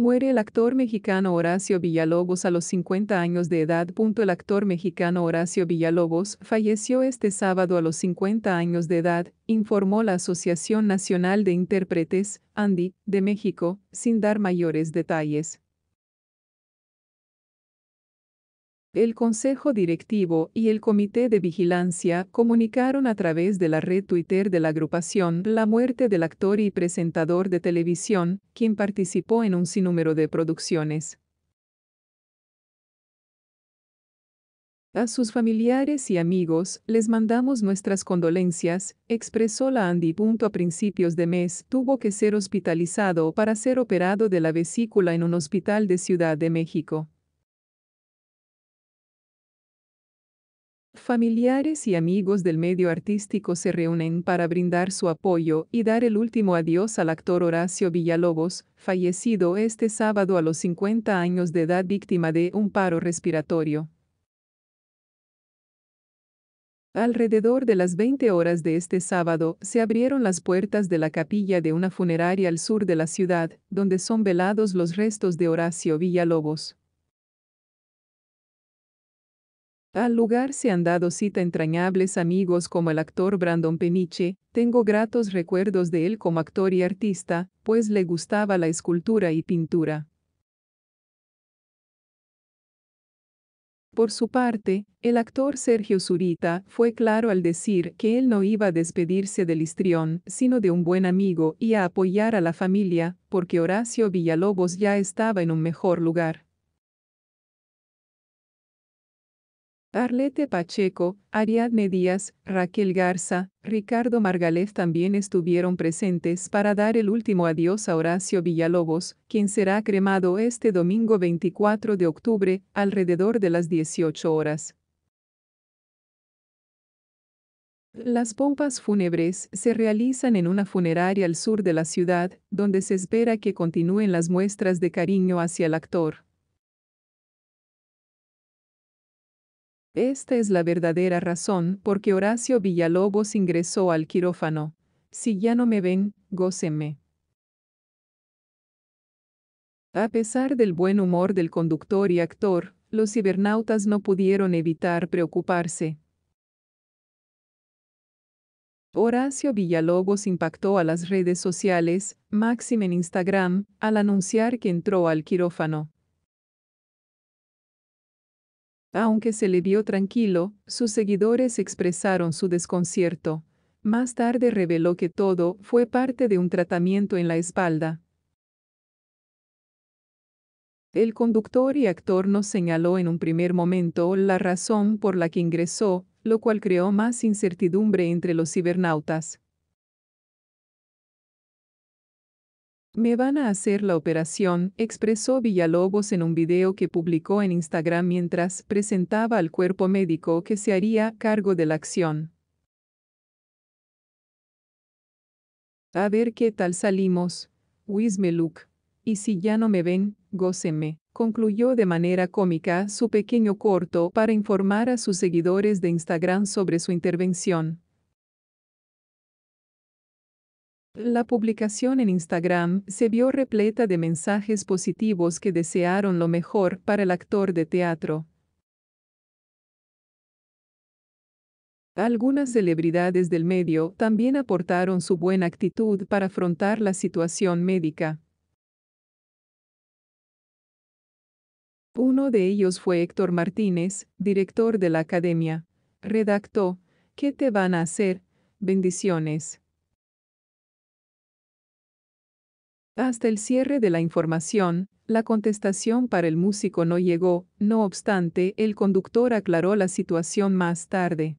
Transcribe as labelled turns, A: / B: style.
A: Muere el actor mexicano Horacio Villalobos a los 50 años de edad. El actor mexicano Horacio Villalobos falleció este sábado a los 50 años de edad, informó la Asociación Nacional de Intérpretes, ANDI, de México, sin dar mayores detalles. El Consejo Directivo y el Comité de Vigilancia comunicaron a través de la red Twitter de la agrupación la muerte del actor y presentador de televisión, quien participó en un sinnúmero de producciones. A sus familiares y amigos les mandamos nuestras condolencias, expresó la Andy. A principios de mes tuvo que ser hospitalizado para ser operado de la vesícula en un hospital de Ciudad de México. Familiares y amigos del medio artístico se reúnen para brindar su apoyo y dar el último adiós al actor Horacio Villalobos, fallecido este sábado a los 50 años de edad víctima de un paro respiratorio. Alrededor de las 20 horas de este sábado, se abrieron las puertas de la capilla de una funeraria al sur de la ciudad, donde son velados los restos de Horacio Villalobos. Al lugar se han dado cita entrañables amigos como el actor Brandon Peniche, tengo gratos recuerdos de él como actor y artista, pues le gustaba la escultura y pintura. Por su parte, el actor Sergio Zurita fue claro al decir que él no iba a despedirse del histrión, sino de un buen amigo y a apoyar a la familia, porque Horacio Villalobos ya estaba en un mejor lugar. Arlete Pacheco, Ariadne Díaz, Raquel Garza, Ricardo Margalef también estuvieron presentes para dar el último adiós a Horacio Villalobos, quien será cremado este domingo 24 de octubre, alrededor de las 18 horas. Las pompas fúnebres se realizan en una funeraria al sur de la ciudad, donde se espera que continúen las muestras de cariño hacia el actor. Esta es la verdadera razón por que Horacio Villalobos ingresó al quirófano. Si ya no me ven, góceme A pesar del buen humor del conductor y actor, los cibernautas no pudieron evitar preocuparse. Horacio Villalobos impactó a las redes sociales, máxime en Instagram, al anunciar que entró al quirófano. Aunque se le vio tranquilo, sus seguidores expresaron su desconcierto. Más tarde reveló que todo fue parte de un tratamiento en la espalda. El conductor y actor no señaló en un primer momento la razón por la que ingresó, lo cual creó más incertidumbre entre los cibernautas. Me van a hacer la operación, expresó Villalobos en un video que publicó en Instagram mientras presentaba al cuerpo médico que se haría cargo de la acción. A ver qué tal salimos. Wismeluk. Y si ya no me ven, góceme Concluyó de manera cómica su pequeño corto para informar a sus seguidores de Instagram sobre su intervención. La publicación en Instagram se vio repleta de mensajes positivos que desearon lo mejor para el actor de teatro. Algunas celebridades del medio también aportaron su buena actitud para afrontar la situación médica. Uno de ellos fue Héctor Martínez, director de la academia. Redactó, ¿Qué te van a hacer? Bendiciones. Hasta el cierre de la información, la contestación para el músico no llegó, no obstante, el conductor aclaró la situación más tarde.